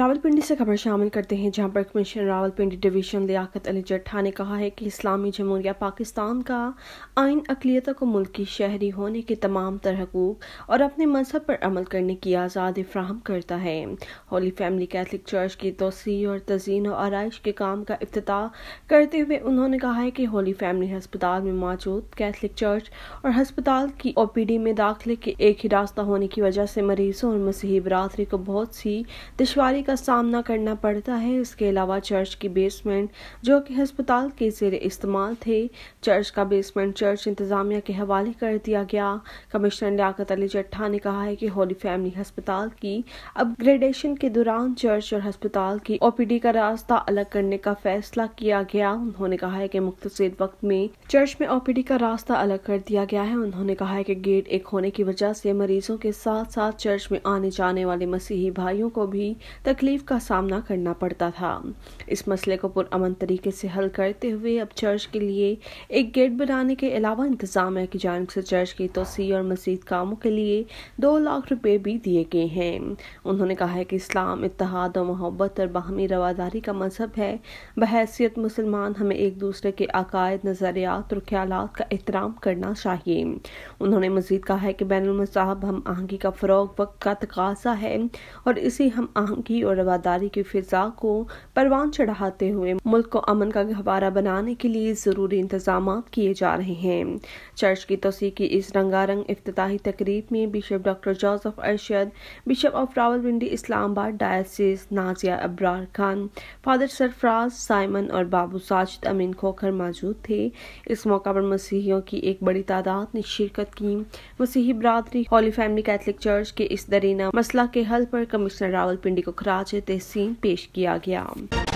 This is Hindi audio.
रावलपिंडी से खबर शामिल करते हैं जहां पर कमिश्नर रावलपिंडी डिवीजन लियाकत अली जट्ठा ने कहा है कि इस्लामी जमहूरिया पाकिस्तान का आइन अकलीतों को मुल्क की शहरी होने के तमाम तरह हकूक और अपने मजहब पर अमल करने की आज़ादी फ्राहम करता है होली फैमिली कैथलिक चर्च की तोसी और तजीन और आरइश के काम का अफ्ताह करते हुए उन्होंने कहा है कि होली फैमिली हस्पताल में मौजूद कैथलिक चर्च और हस्पताल की ओ पी डी में दाखिले के एक ही रास्ता होने की वजह से मरीजों और मसीह बरदरी को बहुत सी दुशारी का सामना करना पड़ता है इसके अलावा चर्च की बेसमेंट जो कि अस्पताल के जेर इस्तेमाल थे चर्च का बेसमेंट चर्च इंतजामिया के हवाले कर दिया गया कमिश्नर लियाकत अली चट्ठा ने कहा है कि होली फैमिली हस्पताल की अपग्रेडेशन के दौरान चर्च और हस्पताल की ओपीडी का रास्ता अलग करने का फैसला किया गया उन्होंने कहा है कि मुख्तर वक्त में चर्च में ओपीडी का रास्ता अलग कर दिया गया है उन्होंने कहा है कि गेट एक होने की वजह से मरीजों के साथ साथ चर्च में आने जाने वाले मसीही भाइयों को भी तक तकलीफ का सामना करना पड़ता था इस मसले को पुरअमन तरीके से हल करते हुए अब चर्च के लिए एक गेट बनाने के अलावा है की जानब से चर्च की तोसी और मजीद कामों के लिए दो लाख रुपए भी दिए गए हैं उन्होंने कहा है कि इस्लाम इतिहाद और मोहब्बत और बाहमी रवादारी का मजहब है बहसीत मुसलमान हमें एक दूसरे के अकायद नज़रियात और ख्याल का एहतराम करना चाहिए उन्होंने मजीद कहा है कि बैन मसाहब हम आहंगी का फ़रोग वक्त का तकाजा है और इसे हम आहंगी और रवादारी की फिजा को परवान चढ़ाते हुए मुल्क को अमन का गहवारा बनाने के लिए जरूरी इंतजाम किए जा रहे हैं चर्च की तोसी की इस रंगारंग अफ्ताही तकरीब में bishop doctor Joseph Arshad bishop of Rawalpindi Islamabad diocese Nazia Abrar Khan father Sarfaraz Simon और बाबू साजिद अमीन खोखर मौजूद थे इस मौका पर मसीहियों की एक बड़ी तादाद ने शिरकत की मसीही बरदरी हॉली फैमिली कैथलिक चर्च के इस दरीना मसला के हल पर कमिश्नर रावलपिंडी को खराब राजे तहसीन पेश किया गया